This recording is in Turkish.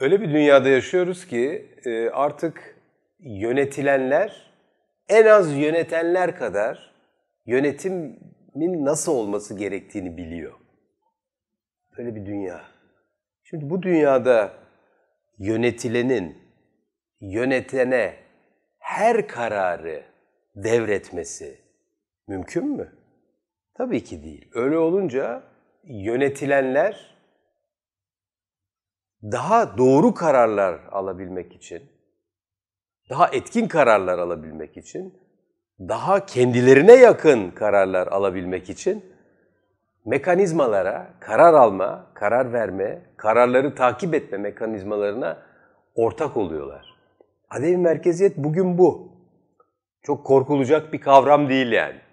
Öyle bir dünyada yaşıyoruz ki e, artık yönetilenler en az yönetenler kadar yönetimin nasıl olması gerektiğini biliyor. Böyle bir dünya. Şimdi bu dünyada yönetilenin yönetene her kararı devretmesi mümkün mü? Tabii ki değil. Öyle olunca yönetilenler daha doğru kararlar alabilmek için, daha etkin kararlar alabilmek için, daha kendilerine yakın kararlar alabilmek için mekanizmalara, karar alma, karar verme, kararları takip etme mekanizmalarına ortak oluyorlar. Adevi merkeziyet bugün bu. Çok korkulacak bir kavram değil yani.